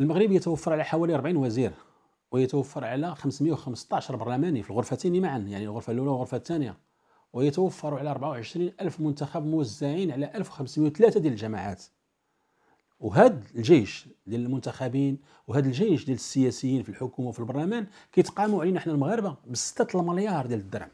المغرب يتوفر على حوالي 40 وزير ويتوفر على 515 برلماني في الغرفتين معا يعني الغرفة الأولى والغرفة الثانية ويتوفر على 24 ألف منتخب موزعين على 1503 ديال الجماعات وهاد الجيش ديال المنتخبين وهاد الجيش ديال السياسيين في الحكومه وفي البرلمان كيتقاموا علينا حنا المغاربه ب 6 المليار ديال الدرهم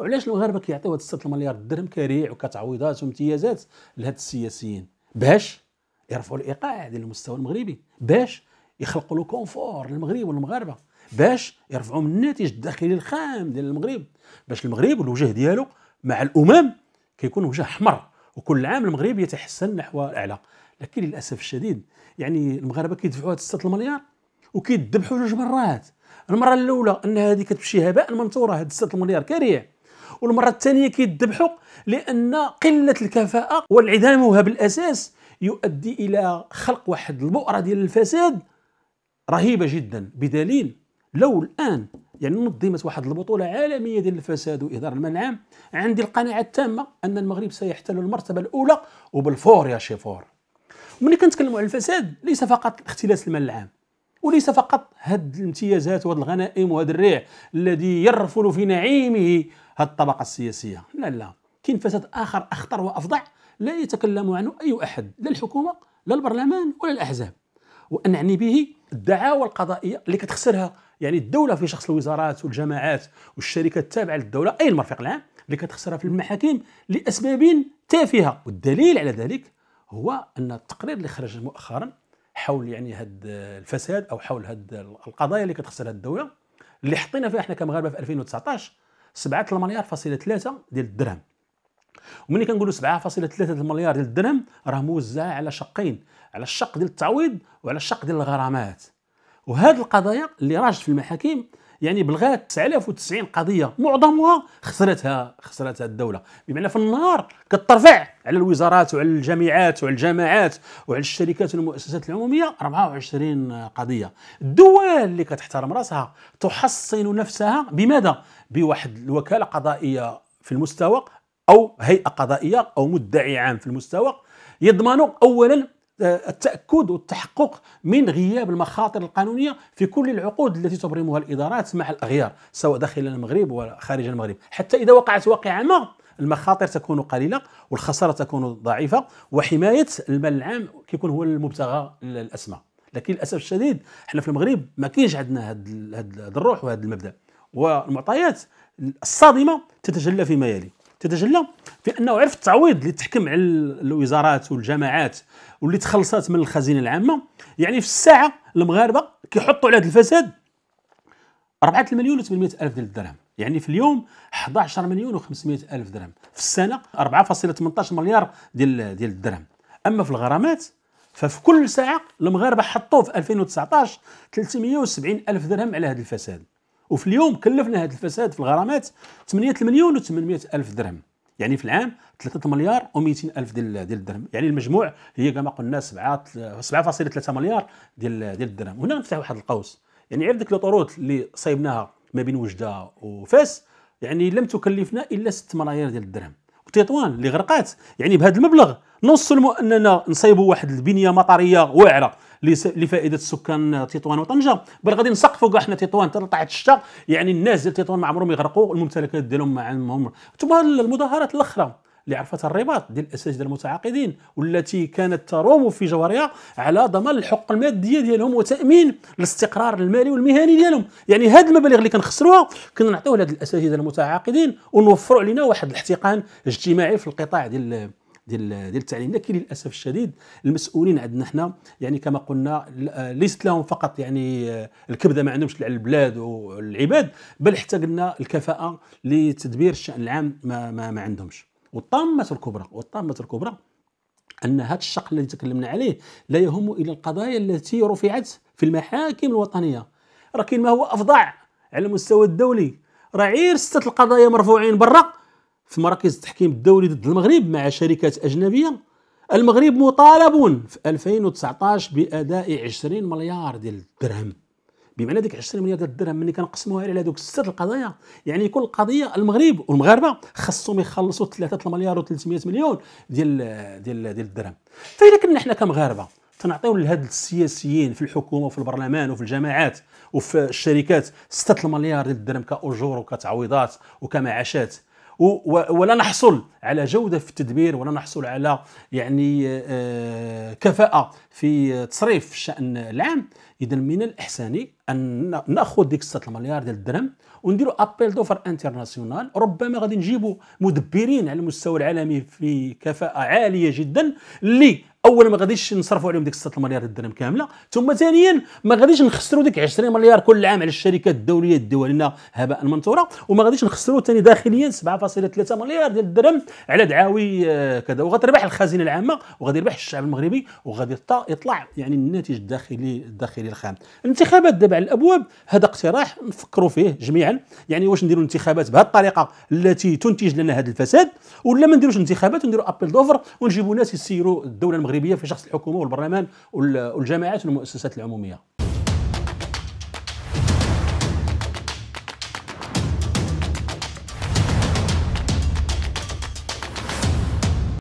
وعلاش المغاربه كيعطيو هاد 6 المليار الدرهم كريع وكتعويضات وامتيازات لهاد السياسيين باش يرفعوا الايقاع ديال المستوى المغربي باش يخلقوا له كونفور للمغرب والمغاربه باش يرفعوا من الناتج الداخلي الخام ديال المغرب باش المغرب الوجه ديالو مع الامم كيكون وجه احمر وكل عام المغرب يتحسن نحو الاعلى لكن للاسف الشديد يعني المغاربه كيدفعوا هاد 6 المليار وكيذبحوا جوج مرات المره الاولى ان هذه كتمشي هباء منثوره هاد 6 المليار كريع والمره الثانيه كيذبحوا لان قله الكفاءه وانعدامها بالاساس يؤدي الى خلق واحد البؤره ديال الفساد رهيبه جدا بدليل لو الان يعني نظمت واحد البطوله عالميه ديال الفساد واهدار العام عندي القناعه التامه ان المغرب سيحتل المرتبه الاولى وبالفور يا شيفور ملي كنتكلموا على الفساد ليس فقط اختلاس المال العام وليس فقط هاد الامتيازات وهاد الغنائم وهاد الريع الذي يرفل في نعيمه هاد الطبقه السياسيه لا لا كاين فساد اخر اخطر وافظع لا يتكلم عنه أي أحد لا الحكومة لا البرلمان ولا الأحزاب وأنعني به الدعاوى القضائية اللي كتخسرها يعني الدولة في شخص الوزارات والجماعات والشركات التابعة للدولة أي المرفق العام اللي كتخسرها في المحاكم لأسباب تافهة والدليل على ذلك هو أن التقرير اللي خرج مؤخرا حول يعني هاد الفساد أو حول هاد القضايا اللي كتخسرها الدولة اللي حطينا فيها احنا كمغاربة في 2019 7 المليار فاصلة 3 ديال الدرهم ومني كنقولوا 7.3 مليار ديال الدرهم راه موزعه على شقين على الشق ديال التعويض وعلى الشق ديال الغرامات وهذه القضايا اللي راجت في المحاكم يعني بلغات 9090 قضيه معظمها خسرتها خسرتها الدوله بمعنى في النهار كترفع على الوزارات وعلى الجامعات وعلى الجامعات وعلى الشركات والمؤسسات العموميه 24 قضيه الدول اللي كتحترم راسها تحصن نفسها بماذا بواحد الوكاله قضائيه في المستوى أو هيئة قضائية أو مدعي عام في المستوى يضمن أولا آه، التأكد والتحقق من غياب المخاطر القانونية في كل العقود التي تبرمها الإدارات مع الأغيار سواء داخل المغرب وخارج المغرب حتى إذا وقعت واقعة ما المخاطر تكون قليله والخساره تكون ضعيفه وحمايه المال العام كيكون هو المبتغى الاسمى لكن للاسف الشديد حنا في المغرب ما كاينش عندنا هذا الروح وهذا المبدا والمعطيات الصادمه تتجلى فيما يلي تتجلى في انه عرف التعويض اللي تحكم على الوزارات والجماعات واللي تخلصات من الخزينه العامه يعني في الساعه المغاربه كيحطوا على هذا الفساد 4 مليون و800 الف ديال الدرهم يعني في اليوم 11 مليون و500 الف درهم في السنه 4.18 مليار ديال ديال الدرهم اما في الغرامات ففي كل ساعه المغاربه حطوا في 2019 370 الف درهم على هذا الفساد وفي اليوم كلفنا هذا الفساد في الغرامات 8 مليون و800 الف درهم يعني في العام 3 مليار و200 الف ديال ديال الدرهم يعني المجموع هي كما قلنا 7 7.3 مليار ديال ديال الدرهم هنا نفتح واحد القوس يعني عرف ديك لوطوروت اللي صايبناها ما بين وجده وفاس يعني لم تكلفنا الا 6 ملايير ديال الدرهم وتطوان اللي غرقات يعني بهذا المبلغ نص اننا نصيبوا واحد البنيه مطريه واعره لفائده السكان تطوان وطنجه بل غادي نسقفوا كاع حنا تطوان تطلع الشتاء يعني الناس ديال تطوان ما عمرهم يغرقوا الممتلكات ديالهم ما عمرهم ثم المظاهرات الاخرى اللي عرفتها الرباط ديال الاساتذه المتعاقدين والتي كانت تروم في جوارها على ضمان الحقوق الماديه ديالهم وتامين الاستقرار المالي والمهني ديالهم يعني هاد المبالغ اللي كنخسروها كنا نعطيوها لهاد الاساتذه المتعاقدين ونوفروا علينا واحد الاحتقان اجتماعي في القطاع ديال ديال ديال التعليم لكن للاسف الشديد المسؤولين عندنا حنا يعني كما قلنا ليست لهم فقط يعني آه، الكبده ما عندهمش على البلاد والعباد بل حتى قلنا الكفاءه لتدبير الشان العام ما, ما, ما عندهمش والطامه الكبرى والطامه الكبرى ان هذا الشق الذي تكلمنا عليه لا يهم الا القضايا التي رفعت في المحاكم الوطنيه راه كاين ما هو افظع على المستوى الدولي راه غير سته القضايا مرفوعين برا في مراكز التحكيم الدولي ضد المغرب مع شركات أجنبية المغرب مطالب في 2019 بأداء 20 مليار ديال الدرهم بمعنى ديك 20 مليار ديال الدرهم ملي كنقسموها على دوك ست القضايا يعني كل قضيه المغرب والمغاربه خصهم يخلصوا 3 مليار و300 مليون ديال ديال ديال الدرهم فإذا كنا حنا كمغاربه تنعطيو لهاد السياسيين في الحكومه وفي البرلمان وفي الجماعات وفي الشركات 6 مليار ديال الدرهم كاجور وكتعويضات وكمعاشات ولا نحصل على جوده في التدبير ولا نحصل على يعني آه، كفاءه في تصريف الشان العام اذا من الإحسان ان ناخذ ديك 6 مليار ديال الدرهم ونديروا ابيل دوفر انترناسيونال ربما غادي نجيبوا مدبرين على المستوى العالمي في كفاءه عاليه جدا اللي اولا ما غاديش نصرفوا عليهم ديك 6 مليار درهم كامله ثم ثانيا ما غاديش نخسروا ديك 20 مليار كل عام على الشركات الدوليه ديوها لنا هباء منثورا وما غاديش نخسروا ثاني داخليا 7.3 مليار ديال الدرهم على دعاوي آه، كذا وغتربح الخزينه العامه وغادي يربح الشعب المغربي وغادي يطلع يعني الناتج الداخلي الداخلي الخام الانتخابات دابا على الابواب هذا اقتراح نفكروا فيه جميعا يعني واش نديروا انتخابات بهذه الطريقه التي تنتج لنا هذا الفساد ولا ما نديروش انتخابات ونديروا ابل دوفر ونجيبوا ناس يسيروا الدوله المغربية المغربيه في شخص الحكومه والبرلمان والجامعات والمؤسسات العموميه